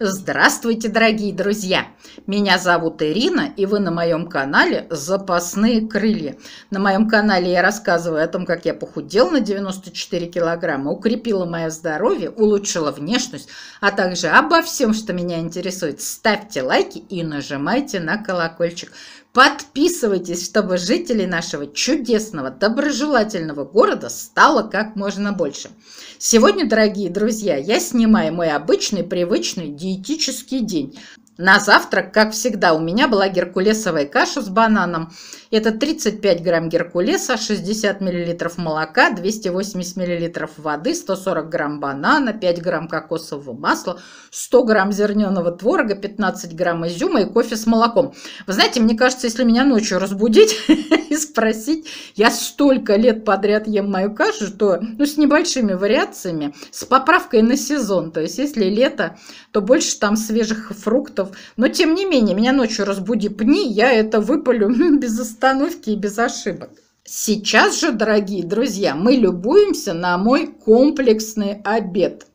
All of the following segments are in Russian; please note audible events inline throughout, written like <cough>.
Здравствуйте, дорогие друзья! Меня зовут Ирина, и вы на моем канале «Запасные крылья». На моем канале я рассказываю о том, как я похудела на 94 килограмма, укрепила мое здоровье, улучшила внешность, а также обо всем, что меня интересует. Ставьте лайки и нажимайте на колокольчик. Подписывайтесь, чтобы жителей нашего чудесного, доброжелательного города стало как можно больше. Сегодня, дорогие друзья, я снимаю мой обычный, привычный диетический день. На завтрак, как всегда, у меня была геркулесовая каша с бананом. Это 35 грамм геркулеса, 60 миллилитров молока, 280 миллилитров воды, 140 грамм банана, 5 грамм кокосового масла, 100 грамм зерненого творога, 15 грамм изюма и кофе с молоком. Вы знаете, мне кажется, если меня ночью разбудить <laughs> и спросить, я столько лет подряд ем мою кашу, что ну, с небольшими вариациями, с поправкой на сезон. То есть, если лето, то больше там свежих фруктов, вариантов. Но тем не менее, меня ночью разбуди пни, я это выпалю <laughs> без остановки и без ошибок. Сейчас же, дорогие друзья, мы любуемся на мой комплексный обед.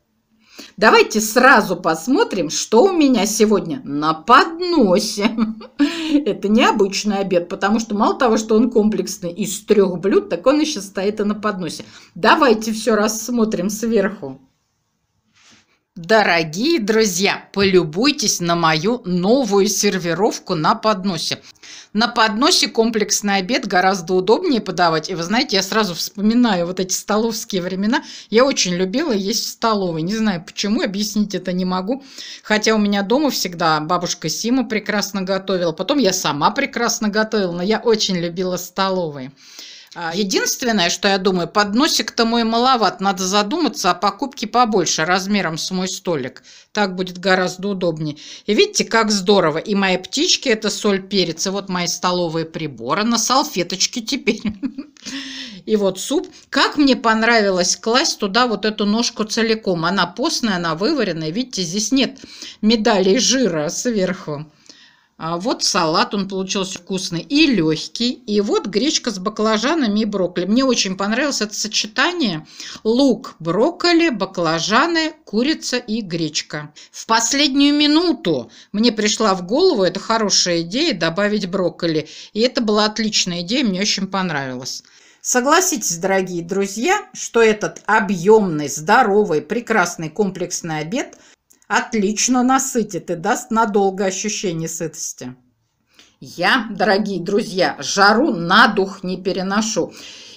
Давайте сразу посмотрим, что у меня сегодня на подносе. <laughs> Это необычный обед, потому что мало того, что он комплексный из трех блюд, так он еще стоит и на подносе. Давайте все рассмотрим сверху. Дорогие друзья, полюбуйтесь на мою новую сервировку на подносе. На подносе комплексный обед гораздо удобнее подавать. И вы знаете, я сразу вспоминаю вот эти столовские времена. Я очень любила есть в столовой. Не знаю почему, объяснить это не могу. Хотя у меня дома всегда бабушка Сима прекрасно готовила. Потом я сама прекрасно готовила, но я очень любила столовые. А, единственное, что я думаю, подносик-то мой маловат. Надо задуматься о покупке побольше, размером с мой столик. Так будет гораздо удобнее. И видите, как здорово. И мои птички – это соль, перец. И вот мои столовые приборы на салфеточке теперь. <laughs> И вот суп. Как мне понравилось класть туда вот эту ножку целиком. Она постная, она вываренная. Видите, здесь нет медалей жира сверху. А вот салат он получился вкусный и легкий. И вот гречка с баклажанами и брокколи. Мне очень понравилось это сочетание. Лук, брокколи, баклажаны, курица и гречка. В последнюю минуту мне пришла в голову, это хорошая идея, добавить брокколи. И это была отличная идея, мне очень понравилось. Согласитесь, дорогие друзья, что этот объемный, здоровый, прекрасный комплексный обед – отлично насытит и даст надолго ощущение сытости. Я, дорогие друзья, жару на дух не переношу.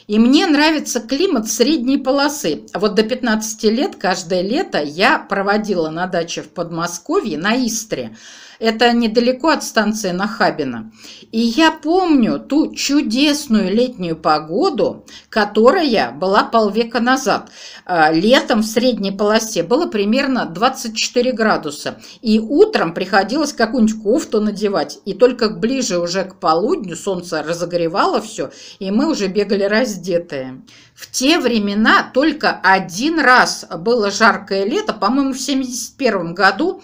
И мне нравится климат средней полосы. Вот до 15 лет каждое лето я проводила на даче в Подмосковье на Истре. Это недалеко от станции Нахабина. И я помню ту чудесную летнюю погоду, которая была полвека назад. А, летом в средней полосе было примерно 24 градуса. И утром приходилось какую-нибудь кофту надевать. И только ближе уже к полудню солнце разогревало все, и мы уже бегали раздеть раздетые. В те времена только один раз было жаркое лето, по-моему, в 71 году,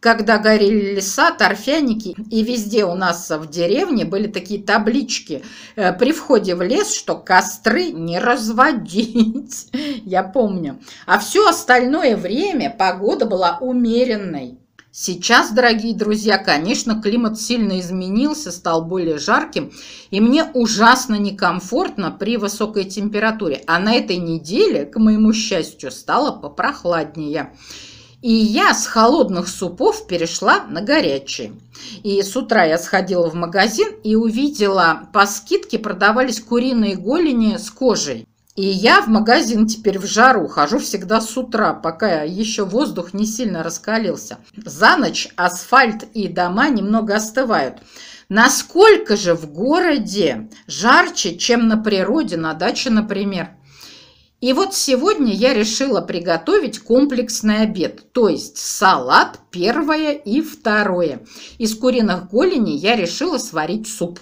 когда горели леса, торфяники, и везде у нас в деревне были такие таблички э, при входе в лес, что костры не разводить, <laughs> я помню. А все остальное время погода была умеренной. Сейчас, дорогие друзья, конечно, климат сильно изменился, стал более жарким, и мне ужасно некомфортно при высокой температуре. А на этой неделе, к моему счастью, стало попрохладнее. И я с холодных супов перешла на горячие. И с утра я сходила в магазин и увидела, по скидке продавались куриные голени с кожей. И я в магазин теперь в жару хожу всегда с утра, пока еще воздух не сильно раскалился. За ночь асфальт и дома немного остывают. Насколько же в городе жарче, чем на природе, на даче, например? И вот сегодня я решила приготовить комплексный обед, то есть салат первое и второе. Из куриных голени я решила сварить суп.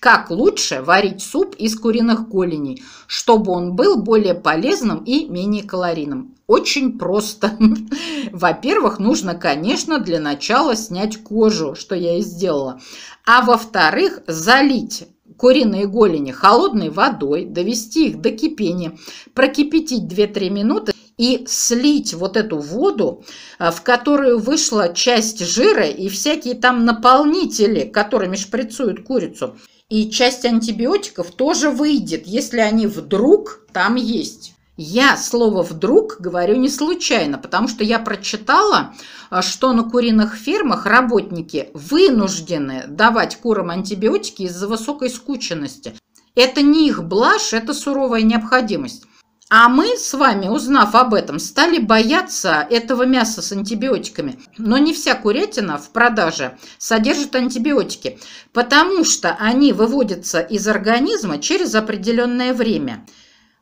Как лучше варить суп из куриных голеней, чтобы он был более полезным и менее калорийным? Очень просто. <laughs> Во-первых, нужно, конечно, для начала снять кожу, что я и сделала. А во-вторых, залить куриные голени холодной водой, довести их до кипения, прокипятить 2-3 минуты и слить вот эту воду, э, в которую вышла часть жира и всякие там наполнители, которыми шприцуют курицу. И часть антибиотиков тоже выйдет, если они вдруг там есть. Я слово «вдруг» говорю не случайно, потому что я прочитала, э, что на куриных фермах работники вынуждены давать курам антибиотики из-за высокой скученности. Это не их блажь, это суровая необходимость. А мы с вами, узнав об этом, стали бояться этого мяса с антибиотиками. Но не вся курятина в продаже содержит антибиотики, потому что они выводятся из организма через определенное время.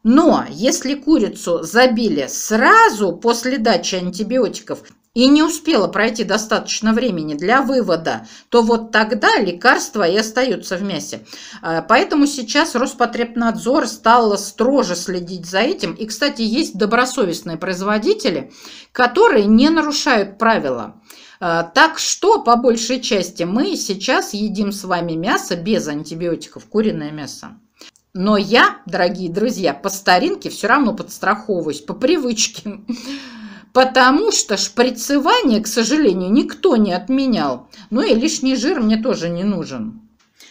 Но если курицу забили сразу после дачи антибиотиков, и не успела пройти достаточно времени для вывода, то вот тогда лекарства и остаются в мясе. А, поэтому сейчас Роспотребнадзор стал строже следить за этим. И, кстати, есть добросовестные производители, которые не нарушают правила. А, так что, по большей части, мы сейчас едим с вами мясо без антибиотиков, куриное мясо. Но я, дорогие друзья, по старинке все равно подстраховываюсь, по привычке потому что шприцевание, к сожалению, никто не отменял. Ну и лишний жир мне тоже не нужен.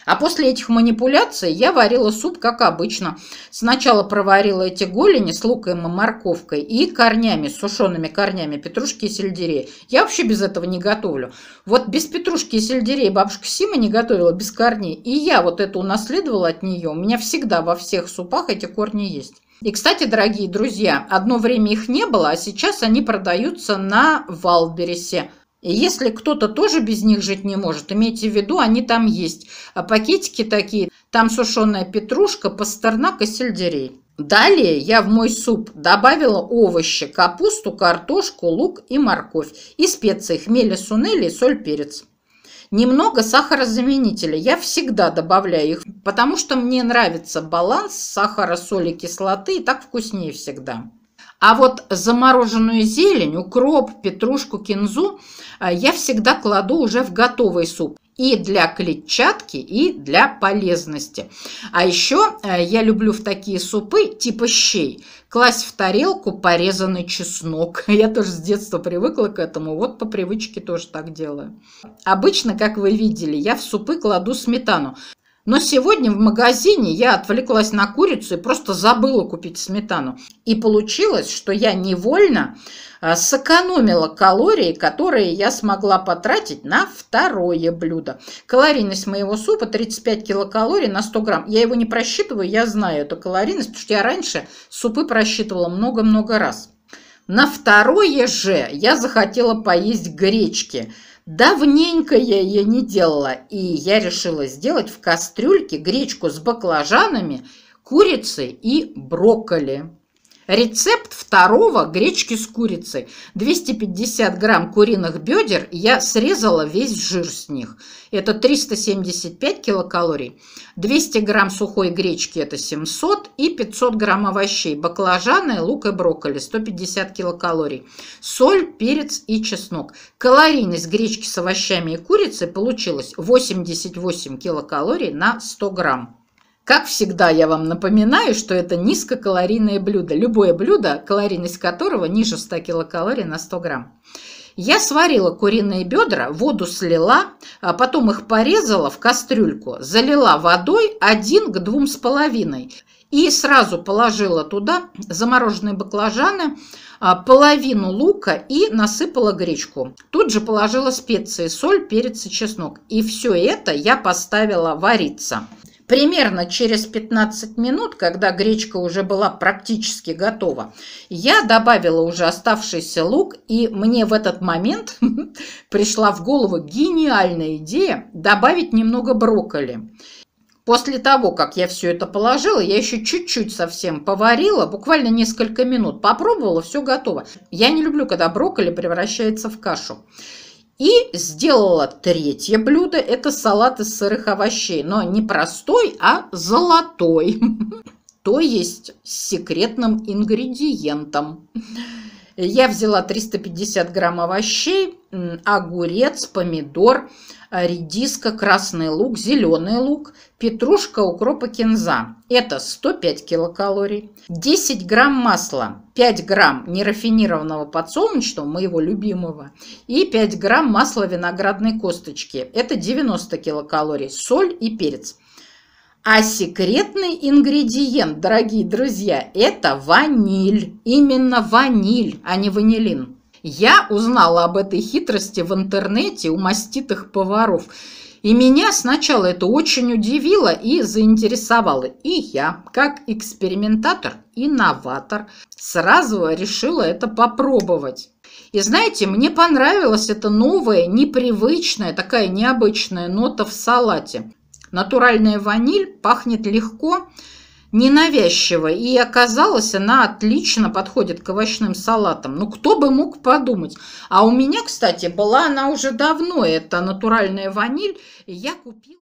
А после этих манипуляций я варила суп, как обычно. Сначала проварила эти голени с луком и морковкой и корнями, с сушеными корнями петрушки и сельдерей. Я вообще без этого не готовлю. Вот без петрушки и сельдерей бабушка Сима не готовила без корней. И я вот это унаследовала от нее. У меня всегда во всех супах эти корни есть. И, кстати, дорогие друзья, одно время их не было, а сейчас они продаются на Валбересе – если кто-то тоже без них жить не может, имейте в виду, они там есть. А пакетики такие, там сушеная петрушка, пастернак и сельдерей. Далее я в мой суп добавила овощи, капусту, картошку, лук и морковь. И специи хмели, сунели, соль, перец. Немного сахарозаменителя. Я всегда добавляю их, потому что мне нравится баланс сахара, соли, кислоты. И так вкуснее всегда. А вот замороженную зелень, укроп, петрушку, кинзу э, я всегда кладу уже в готовый суп и для клетчатки, и для полезности. А еще э, я люблю в такие супы типа щей класть в тарелку порезанный чеснок. <laughs> Я тоже с детства привыкла к этому, вот по привычке тоже так делаю. Обычно, как вы видели, я в супы кладу сметану. Но сегодня в магазине я отвлеклась на курицу и просто забыла купить сметану. И получилось, что я невольно э, сэкономила калории, которые я смогла потратить на второе блюдо. Калорийность моего супа 35 килокалорий на 100 грамм. Я его не просчитываю, я знаю эту калорийность, потому что я раньше супы просчитывала много-много раз. На второе же я захотела поесть гречки – Давненько я ее не делала, и я решила сделать в кастрюльке гречку с баклажанами, курицей и брокколи. Рецепт второго гречки с курицей. 250 грамм куриных бедер я срезала весь жир с них. Это 375 килокалорий. 200 грамм сухой гречки это 700 и 500 грамм овощей. Баклажаны, лук и брокколи 150 килокалорий. Соль, перец и чеснок. Калорийность гречки с овощами и курицей получилась 88 килокалорий на 100 грамм. Как всегда, я вам напоминаю, что это низкокалорийное блюдо. Любое блюдо, калорийность которого ниже 100 килокалорий на 100 грамм. Я сварила куриные бедра, воду слила, а потом их порезала в кастрюльку, залила водой 1 к 2,5 и сразу положила туда замороженные баклажаны, а, половину лука и насыпала гречку. Тут же положила специи, соль, перец и чеснок. И все это я поставила вариться. Примерно через 15 минут, когда гречка уже была практически готова, я добавила уже оставшийся лук, и мне в этот момент <laughs> пришла в голову гениальная идея добавить немного брокколи. После того, как я все это положила, я еще чуть-чуть совсем поварила, буквально несколько минут, попробовала, все готово. Я не люблю, когда брокколи превращается в кашу. И сделала третье блюдо. Это салат из сырых овощей, но не простой, а золотой. <laughs> То есть с секретным ингредиентом. Я взяла 350 грамм овощей, огурец, помидор, редиска, красный лук, зеленый лук, петрушка, укроп и кинза. Это 105 килокалорий. 10 грамм масла, 5 грамм нерафинированного подсолнечного, моего любимого, и 5 грамм масла виноградной косточки. Это 90 килокалорий. Соль и перец. А секретный ингредиент, дорогие друзья, это ваниль. Именно ваниль, а не ванилин. Я узнала об этой хитрости в интернете у маститых поваров. И меня сначала это очень удивило и заинтересовало. И я, как экспериментатор, и новатор, сразу решила это попробовать. И знаете, мне понравилась эта новая, непривычная, такая необычная нота в салате. Натуральная ваниль пахнет легко, ненавязчиво, и оказалось, она отлично подходит к овощным салатам. Ну, кто бы мог подумать. А у меня, кстати, была она уже давно, это натуральная ваниль, и я купила...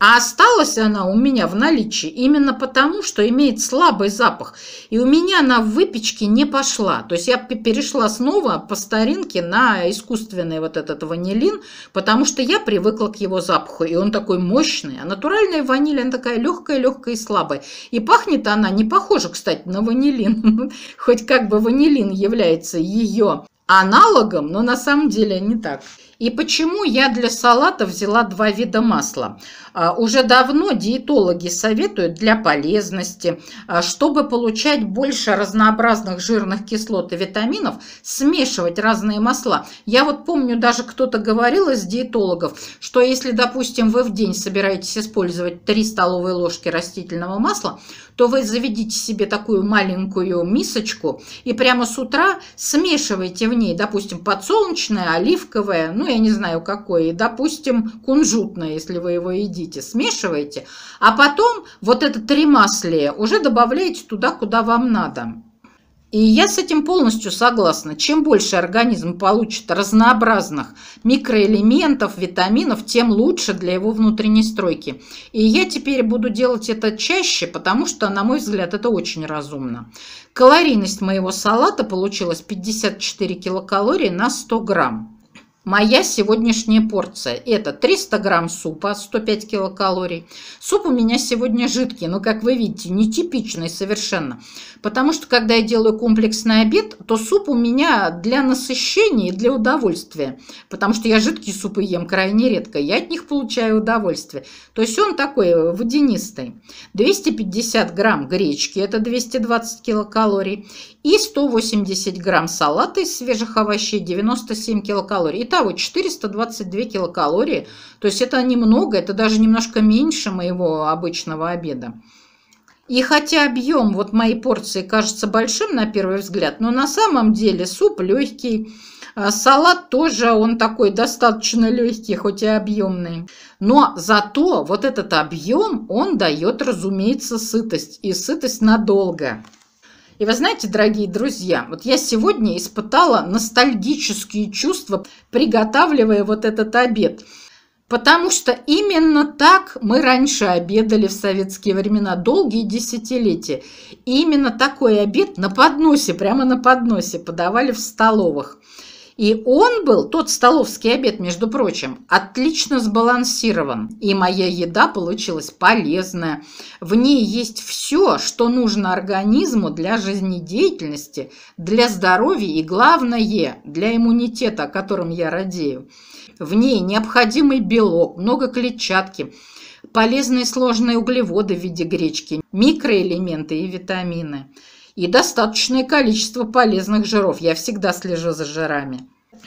А осталась она у меня в наличии именно потому, что имеет слабый запах. И у меня на выпечке не пошла. То есть я перешла снова по старинке на искусственный вот этот ванилин, потому что я привыкла к его запаху. И он такой мощный. А натуральная ваниль, она такая легкая, легкая и слабая. И пахнет она не похоже, кстати, на ванилин. <laughs> Хоть как бы ванилин является ее аналогом, но на самом деле не так. И почему я для салата взяла два вида масла? А, уже давно диетологи советуют для полезности, а, чтобы получать больше разнообразных жирных кислот и витаминов, смешивать разные масла. Я вот помню, даже кто-то говорил из диетологов, что если, допустим, вы в день собираетесь использовать 3 столовые ложки растительного масла, то вы заведите себе такую маленькую мисочку и прямо с утра смешивайте в ней, допустим, подсолнечное, оливковое, ну, я не знаю, какое, и, допустим, кунжутное, если вы его едите, смешивайте, а потом вот это три масле уже добавляете туда, куда вам надо. И я с этим полностью согласна. Чем больше организм получит разнообразных микроэлементов, витаминов, тем лучше для его внутренней стройки. И я теперь буду делать это чаще, потому что, на мой взгляд, это очень разумно. Калорийность моего салата получилась 54 килокалории на 100 грамм. Моя сегодняшняя порция – это 300 грамм супа, 105 килокалорий. Суп у меня сегодня жидкий, но, как вы видите, нетипичный совершенно. Потому что, когда я делаю комплексный обед, то суп у меня для насыщения и для удовольствия. Потому что я жидкие супы ем крайне редко, я от них получаю удовольствие. То есть он такой водянистый. 250 грамм гречки – это 220 килокалорий и 180 грамм салата из свежих овощей, 97 килокалорий. Итого 422 килокалории. То есть это немного, это даже немножко меньше моего обычного обеда. И хотя объем вот моей порции кажется большим на первый взгляд, но на самом деле суп легкий, а салат тоже он такой достаточно легкий, хоть и объемный. Но зато вот этот объем, он дает, разумеется, сытость и сытость надолго. И вы знаете, дорогие друзья, вот я сегодня испытала ностальгические чувства, приготавливая вот этот обед. Потому что именно так мы раньше обедали в советские времена, долгие десятилетия. И именно такой обед на подносе, прямо на подносе подавали в столовых. И он был, тот столовский обед, между прочим, отлично сбалансирован. И моя еда получилась полезная. В ней есть все, что нужно организму для жизнедеятельности, для здоровья и, главное, для иммунитета, о котором я радею. В ней необходимый белок, много клетчатки, полезные сложные углеводы в виде гречки, микроэлементы и витамины – и достаточное количество полезных жиров. Я всегда слежу за жирами.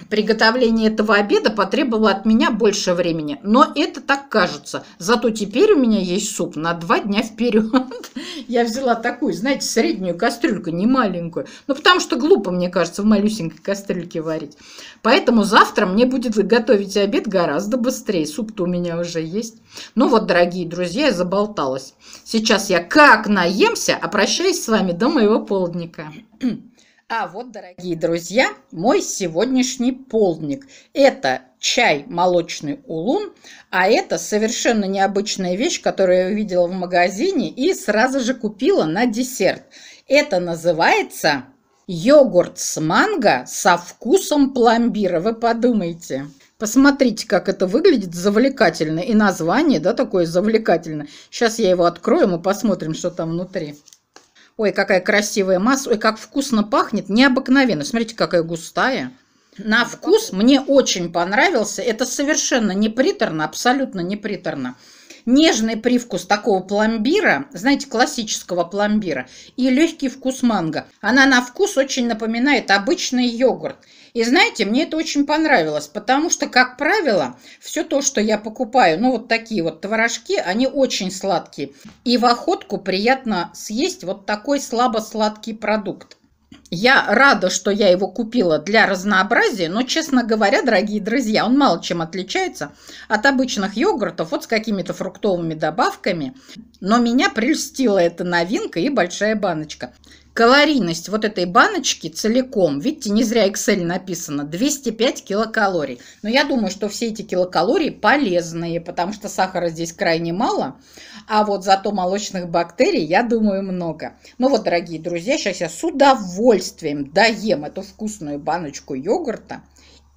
Приготовление этого обеда потребовало от меня больше времени, но это так кажется. Зато теперь у меня есть суп на два дня вперед. <laughs> Я взяла такую, знаете, среднюю кастрюльку, не маленькую. Ну, потому что глупо, мне кажется, в малюсенькой кастрюльке варить. Поэтому завтра мне будет готовить обед гораздо быстрее. Суп-то у меня уже есть. Ну вот, дорогие друзья, я заболталась. Сейчас я как наемся, а прощаюсь с вами до моего полдника. <clears throat> А вот, дорогие друзья, мой сегодняшний полдник. Это чай молочный улун, а это совершенно необычная вещь, которую я увидела в магазине и сразу же купила на десерт. Это называется йогурт с манго со вкусом пломбира. Вы подумайте. Посмотрите, как это выглядит завлекательно. И название, да, такое завлекательно. Сейчас я его открою, мы посмотрим, что там внутри. Ой, какая красивая масса, ой, как вкусно пахнет, необыкновенно. Смотрите, какая густая. На вкус мне очень понравился. Это совершенно не приторно, абсолютно не приторно нежный привкус такого пломбира, знаете, классического пломбира, и легкий вкус манго. Она на вкус очень напоминает обычный йогурт. И знаете, мне это очень понравилось, потому что, как правило, все то, что я покупаю, ну вот такие вот творожки, они очень сладкие. И в охотку приятно съесть вот такой слабо-сладкий продукт. Я рада, что я его купила для разнообразия, но, честно говоря, дорогие друзья, он мало чем отличается от обычных йогуртов, вот с какими-то фруктовыми добавками. Но меня прельстила эта новинка и большая баночка. Калорийность вот этой баночки целиком, видите, не зря Excel написано, 205 килокалорий. Но я думаю, что все эти килокалории полезные, потому что сахара здесь крайне мало, а вот зато молочных бактерий, я думаю, много. Ну вот, дорогие друзья, сейчас я с удовольствием доем эту вкусную баночку йогурта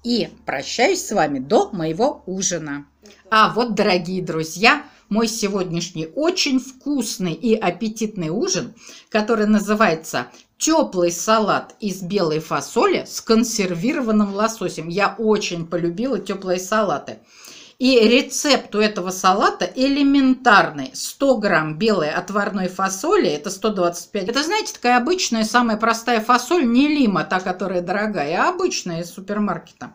и прощаюсь с вами до моего ужина. А вот, дорогие друзья, мой сегодняшний очень вкусный и аппетитный ужин, который называется теплый салат из белой фасоли с консервированным лососем. Я очень полюбила теплые салаты. И рецепт у этого салата элементарный. 100 грамм белой отварной фасоли, это 125. Это, знаете, такая обычная, самая простая фасоль, не лима, та, которая дорогая, а обычная из супермаркета.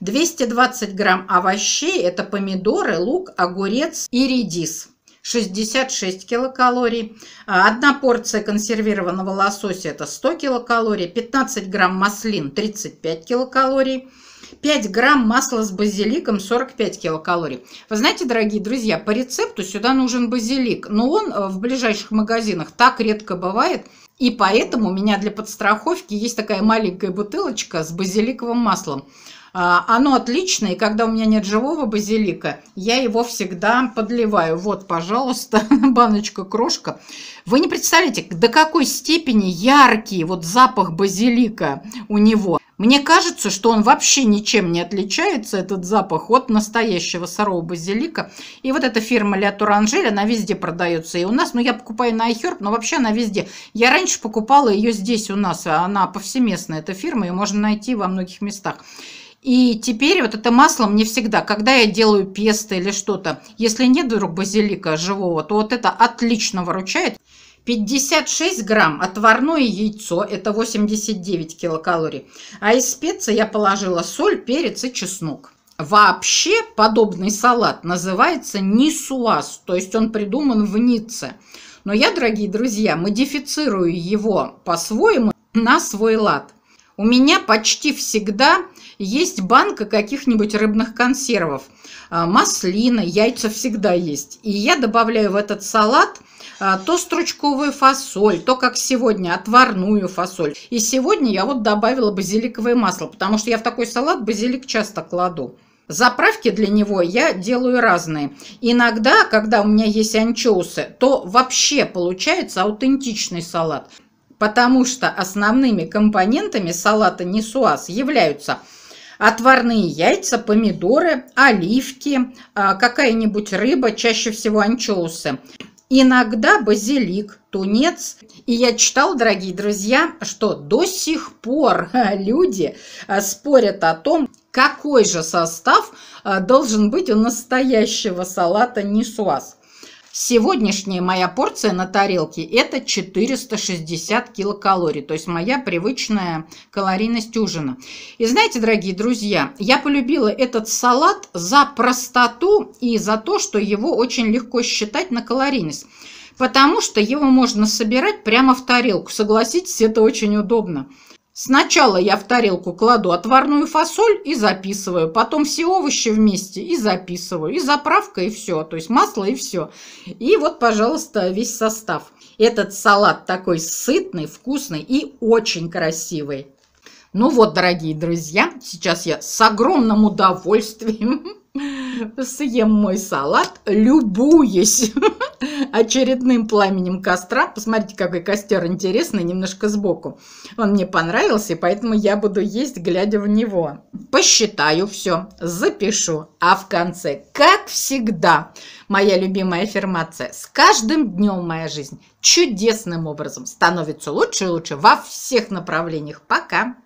220 грамм овощей, это помидоры, лук, огурец и редис. 66 килокалорий, а, одна порция консервированного лосося – это 100 килокалорий, 15 грамм маслин – 35 килокалорий – 5 грамм масла с базиликом 45 килокалорий. Вы знаете, дорогие друзья, по рецепту сюда нужен базилик, но он э, в ближайших магазинах так редко бывает, и поэтому у меня для подстраховки есть такая маленькая бутылочка с базиликовым маслом. А, оно отличное, и когда у меня нет живого базилика, я его всегда подливаю. Вот, пожалуйста, <laughs> баночка-крошка. Вы не представляете, до какой степени яркий вот запах базилика у него. Мне кажется, что он вообще ничем не отличается, этот запах, от настоящего сырого базилика. И вот эта фирма Ля Туранжель, она везде продается. И у нас, ну я покупаю на iHerb, но вообще она везде. Я раньше покупала ее здесь у нас, а она повсеместная, эта фирма, ее можно найти во многих местах. И теперь вот это масло мне всегда, когда я делаю песто или что-то, если нет вдруг базилика живого, то вот это отлично выручает. 56 грамм, отварное яйцо, это 89 килокалорий. А из специй я положила соль, перец и чеснок. Вообще подобный салат называется нисуаз, то есть он придуман в Ницце. Но я, дорогие друзья, модифицирую его по-своему на свой лад – у меня почти всегда есть банка каких-нибудь рыбных консервов. А, маслина, яйца всегда есть. И я добавляю в этот салат а, то стручковую фасоль, то, как сегодня, отварную фасоль. И сегодня я вот добавила базиликовое масло, потому что я в такой салат базилик часто кладу. Заправки для него я делаю разные. Иногда, когда у меня есть анчоусы, то вообще получается аутентичный салат потому что основными компонентами салата несуаз являются отварные яйца, помидоры, оливки, а, какая-нибудь рыба, чаще всего анчоусы. Иногда базилик, тунец. И я читал, дорогие друзья, что до сих пор а, люди а, спорят о том, какой же состав должен быть у настоящего салата несуаз. Сегодняшняя моя порция на тарелке – это 460 килокалорий, то есть моя привычная калорийность ужина. И знаете, дорогие друзья, я полюбила этот салат за простоту и за то, что его очень легко считать на калорийность потому что его можно собирать прямо в тарелку. Согласитесь, это очень удобно. Сначала я в тарелку кладу отварную фасоль и записываю, потом все овощи вместе и записываю, и заправка, и все, то есть масло и все. И вот, пожалуйста, весь состав. Этот салат такой сытный, вкусный и очень красивый. Ну вот, дорогие друзья, сейчас я с огромным удовольствием <laughs> съем мой салат, любуясь <laughs> очередным пламенем костра. Посмотрите, какой костер интересный, немножко сбоку. Он мне понравился, и поэтому я буду есть, глядя в него. Посчитаю все, запишу. А в конце, как всегда, моя любимая аффирмация. С каждым днем моя жизнь чудесным образом становится лучше и лучше во всех направлениях. Пока!